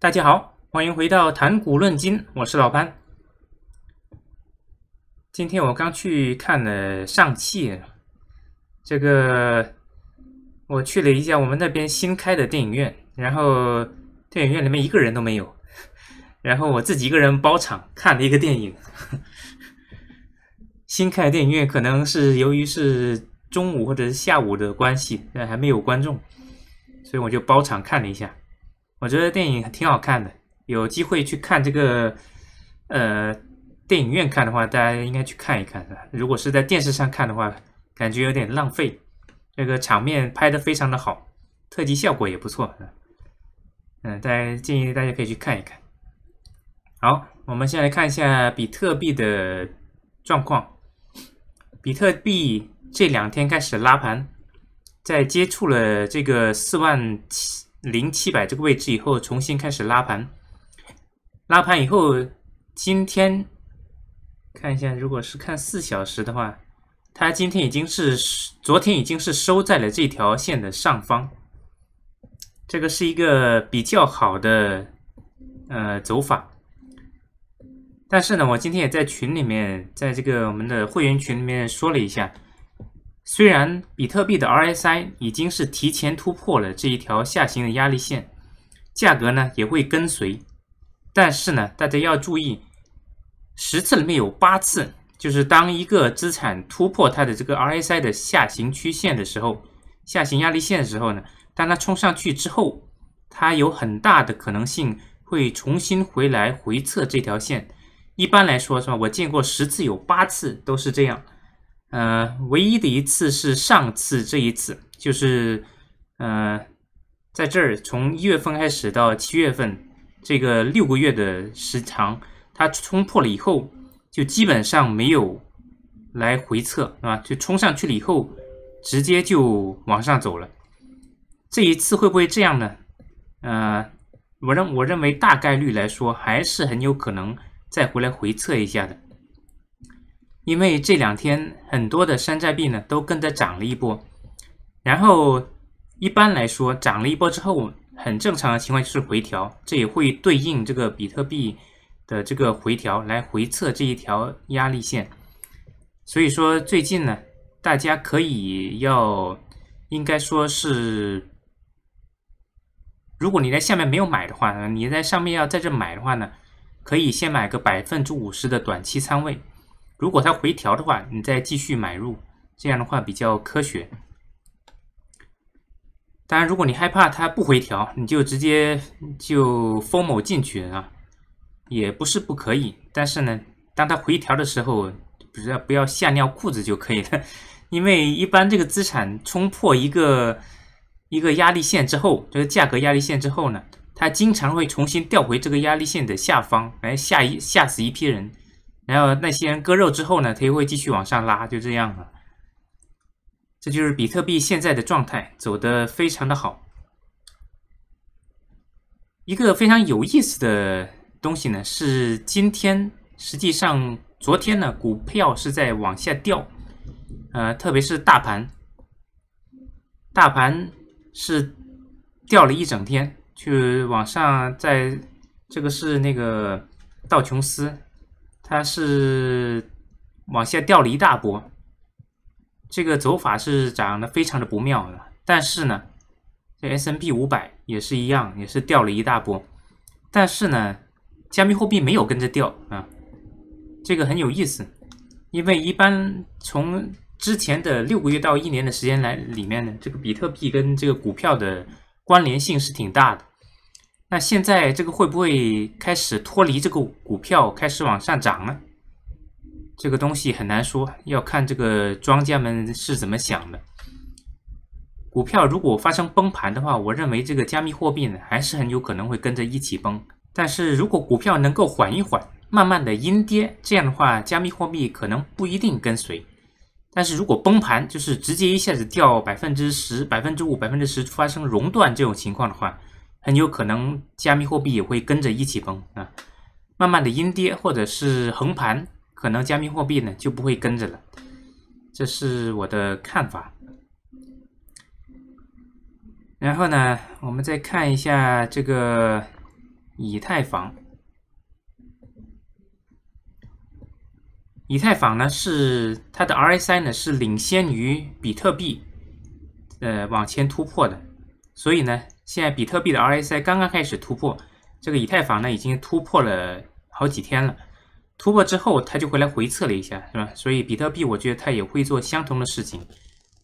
大家好，欢迎回到谈古论今，我是老潘。今天我刚去看了上汽，这个我去了一家我们那边新开的电影院，然后电影院里面一个人都没有，然后我自己一个人包场看了一个电影。新开的电影院可能是由于是中午或者是下午的关系，那还没有观众，所以我就包场看了一下。我觉得电影挺好看的，有机会去看这个，呃，电影院看的话，大家应该去看一看的。如果是在电视上看的话，感觉有点浪费。这个场面拍的非常的好，特技效果也不错嗯、嗯，大家建议大家可以去看一看。好，我们先来看一下比特币的状况。比特币这两天开始拉盘，在接触了这个四万七。零七百这个位置以后重新开始拉盘，拉盘以后，今天看一下，如果是看四小时的话，它今天已经是昨天已经是收在了这条线的上方，这个是一个比较好的呃走法。但是呢，我今天也在群里面，在这个我们的会员群里面说了一下。虽然比特币的 RSI 已经是提前突破了这一条下行的压力线，价格呢也会跟随，但是呢，大家要注意，十次里面有八次，就是当一个资产突破它的这个 RSI 的下行曲线的时候，下行压力线的时候呢，当它冲上去之后，它有很大的可能性会重新回来回测这条线。一般来说是吧？我见过十次有八次都是这样。呃，唯一的一次是上次这一次，就是呃，在这儿从一月份开始到七月份，这个六个月的时长，它冲破了以后，就基本上没有来回测，是吧？就冲上去了以后，直接就往上走了。这一次会不会这样呢？呃，我认我认为大概率来说，还是很有可能再回来回测一下的。因为这两天很多的山寨币呢都跟着涨了一波，然后一般来说涨了一波之后，很正常的情况就是回调，这也会对应这个比特币的这个回调来回测这一条压力线。所以说最近呢，大家可以要应该说是，如果你在下面没有买的话，你在上面要在这买的话呢，可以先买个百分之五十的短期仓位。如果它回调的话，你再继续买入，这样的话比较科学。当然，如果你害怕它不回调，你就直接就封某进去啊，也不是不可以。但是呢，当它回调的时候，不要不要吓尿裤子就可以了。因为一般这个资产冲破一个一个压力线之后，这个价格压力线之后呢，它经常会重新调回这个压力线的下方，来吓一吓死一批人。然后那些人割肉之后呢，他又会继续往上拉，就这样了。这就是比特币现在的状态，走的非常的好。一个非常有意思的东西呢，是今天实际上昨天呢，股票是在往下掉，呃，特别是大盘，大盘是掉了一整天，去往上，在这个是那个道琼斯。它是往下掉了一大波，这个走法是长得非常的不妙的。但是呢，这 S M B 五百也是一样，也是掉了一大波。但是呢，加密货币没有跟着掉啊，这个很有意思。因为一般从之前的六个月到一年的时间来里面呢，这个比特币跟这个股票的关联性是挺大的。那现在这个会不会开始脱离这个股票开始往上涨呢？这个东西很难说，要看这个庄家们是怎么想的。股票如果发生崩盘的话，我认为这个加密货币呢还是很有可能会跟着一起崩。但是如果股票能够缓一缓，慢慢的阴跌，这样的话，加密货币可能不一定跟随。但是如果崩盘，就是直接一下子掉百分之十、百分之五、百分之十，发生熔断这种情况的话。很有可能加密货币也会跟着一起崩啊！慢慢的阴跌或者是横盘，可能加密货币呢就不会跟着了，这是我的看法。然后呢，我们再看一下这个以太坊。以太坊呢是它的 RSI 呢是领先于比特币，呃往前突破的，所以呢。现在比特币的 RSI 刚刚开始突破，这个以太坊呢已经突破了好几天了。突破之后，它就回来回测了一下，是吧？所以比特币我觉得它也会做相同的事情。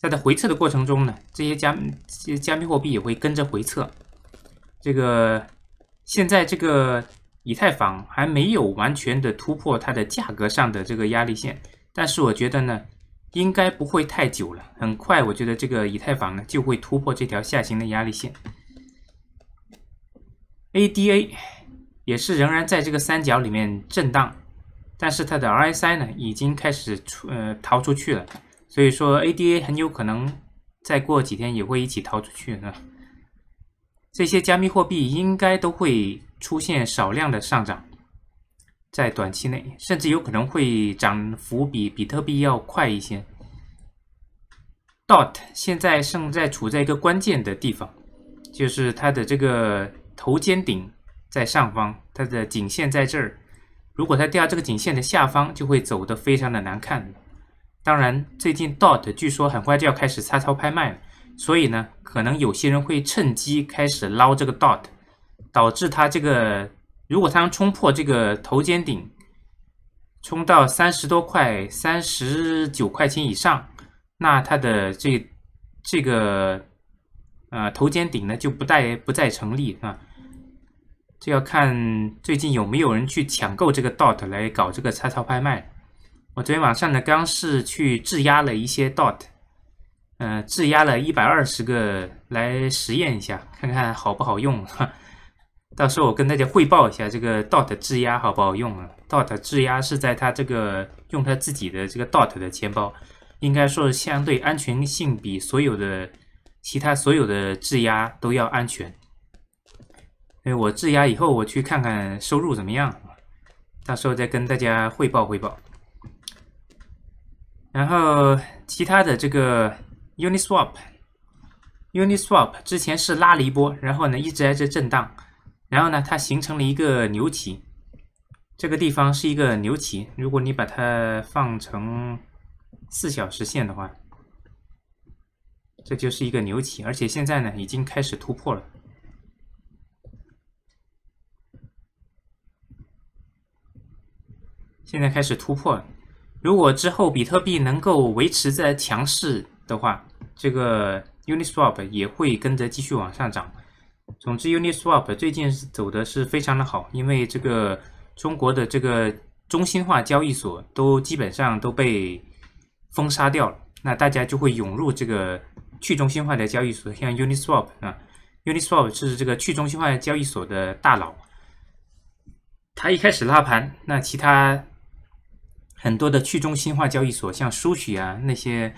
在它回测的过程中呢，这些加这些加密货币也会跟着回测。这个现在这个以太坊还没有完全的突破它的价格上的这个压力线，但是我觉得呢，应该不会太久了，很快我觉得这个以太坊呢就会突破这条下行的压力线。ADA 也是仍然在这个三角里面震荡，但是它的 RSI 呢已经开始出呃逃出去了，所以说 ADA 很有可能再过几天也会一起逃出去呢。这些加密货币应该都会出现少量的上涨，在短期内甚至有可能会涨幅比比特币要快一些。DOT 现在正在处在一个关键的地方，就是它的这个。头肩顶在上方，它的颈线在这儿。如果它掉这个颈线的下方，就会走得非常的难看。当然，最近 DOT 据说很快就要开始擦超拍卖了，所以呢，可能有些人会趁机开始捞这个 DOT，导致它这个如果它能冲破这个头肩顶，冲到三十多块、三十九块钱以上，那它的这这个。呃，头肩顶呢就不带不再成立啊，这要看最近有没有人去抢购这个 DOT 来搞这个叉烧拍卖。我昨天晚上呢刚是去质押了一些 DOT，嗯，质押了一百二十个来实验一下，看看好不好用。到时候我跟大家汇报一下这个 DOT 质押好不好用啊？DOT 质押是在他这个用他自己的这个 DOT 的钱包，应该说相对安全性比所有的。其他所有的质押都要安全，因为我质押以后，我去看看收入怎么样到时候再跟大家汇报汇报。然后其他的这个 Uniswap，Uniswap 之前是拉了一波，然后呢一直在这震荡，然后呢它形成了一个牛旗，这个地方是一个牛旗。如果你把它放成四小时线的话。这就是一个牛企，而且现在呢已经开始突破了。现在开始突破，如果之后比特币能够维持在强势的话，这个 Uniswap 也会跟着继续往上涨。总之，Uniswap 最近是走的是非常的好，因为这个中国的这个中心化交易所都基本上都被封杀掉了，那大家就会涌入这个。去中心化的交易所，像 Uniswap 啊，Uniswap 是这个去中心化交易所的大佬，他一开始拉盘，那其他很多的去中心化交易所，像苏许啊那些，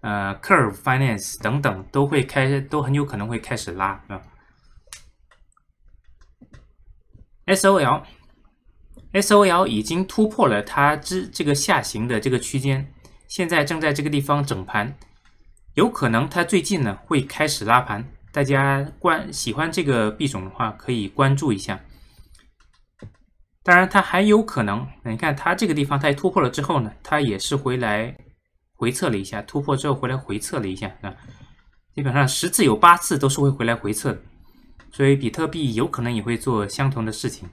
呃，Curve Finance 等等，都会开，都很有可能会开始拉啊。SOL，SOL 已经突破了它之这个下行的这个区间，现在正在这个地方整盘。有可能它最近呢会开始拉盘，大家关喜欢这个币种的话可以关注一下。当然它还有可能，你看它这个地方它突破了之后呢，它也是回来回测了一下，突破之后回来回测了一下啊，基本上十次有八次都是会回来回测，所以比特币有可能也会做相同的事情。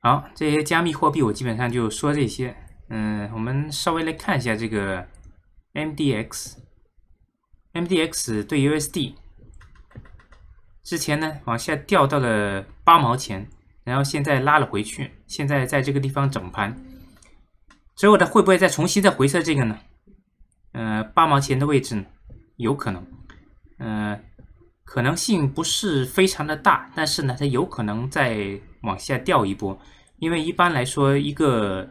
好，这些加密货币我基本上就说这些，嗯，我们稍微来看一下这个。MDX，MDX 对 USD 之前呢往下掉到了八毛钱，然后现在拉了回去，现在在这个地方整盘。之后它会不会再重新再回测这个呢？呃，八毛钱的位置，有可能。嗯，可能性不是非常的大，但是呢，它有可能再往下掉一波，因为一般来说，一个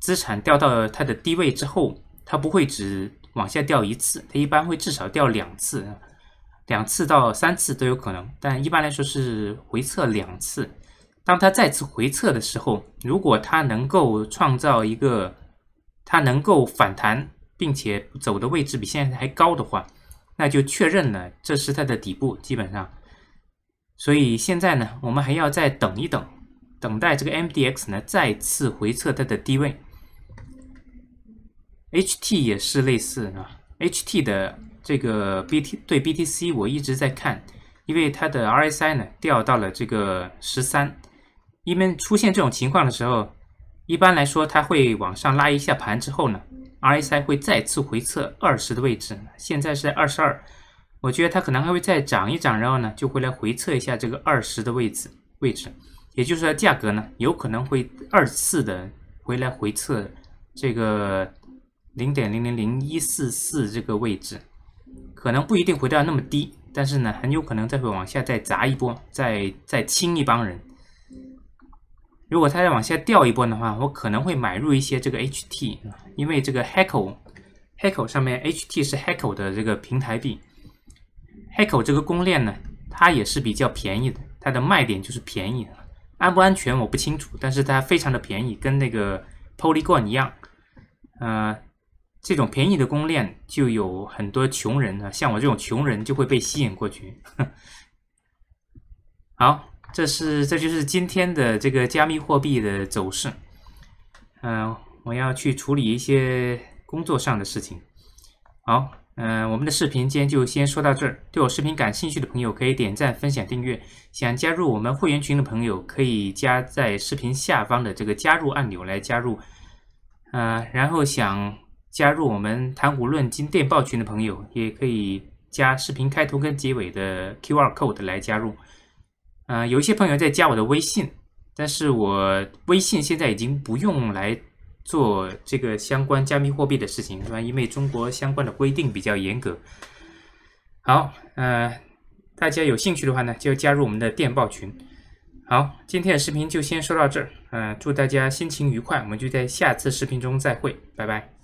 资产掉到它的低位之后。它不会只往下掉一次，它一般会至少掉两次，两次到三次都有可能，但一般来说是回撤两次。当它再次回撤的时候，如果它能够创造一个，它能够反弹并且走的位置比现在还高的话，那就确认了这是它的底部，基本上。所以现在呢，我们还要再等一等，等待这个 M D X 呢再次回撤它的低位。H T 也是类似啊，H T 的这个 B T 对 B T C 我一直在看，因为它的 R S I 呢掉到了这个十三，因为出现这种情况的时候，一般来说它会往上拉一下盘之后呢，R S I 会再次回测二十的位置，现在是二十二，我觉得它可能还会再涨一涨，然后呢就会来回测一下这个二十的位置位置，也就是说价格呢有可能会二次的回来回测这个。零点零零零一四四这个位置，可能不一定回到那么低，但是呢，很有可能再会往下再砸一波，再再清一帮人。如果它再往下掉一波的话，我可能会买入一些这个 HT，因为这个 Hacko Hacko 上面 HT 是 Hacko 的这个平台币，Hacko 这个公链呢，它也是比较便宜的，它的卖点就是便宜。安不安全我不清楚，但是它非常的便宜，跟那个 Polygon 一样，呃。这种便宜的公链就有很多穷人啊，像我这种穷人就会被吸引过去。好，这是这就是今天的这个加密货币的走势。嗯，我要去处理一些工作上的事情。好，嗯，我们的视频今天就先说到这儿。对我视频感兴趣的朋友可以点赞、分享、订阅。想加入我们会员群的朋友可以加在视频下方的这个加入按钮来加入。嗯，然后想。加入我们谈股论金电报群的朋友，也可以加视频开头跟结尾的 QR code 来加入。呃，有一些朋友在加我的微信，但是我微信现在已经不用来做这个相关加密货币的事情，是吧？因为中国相关的规定比较严格。好，呃，大家有兴趣的话呢，就加入我们的电报群。好，今天的视频就先说到这儿。呃，祝大家心情愉快，我们就在下次视频中再会，拜拜。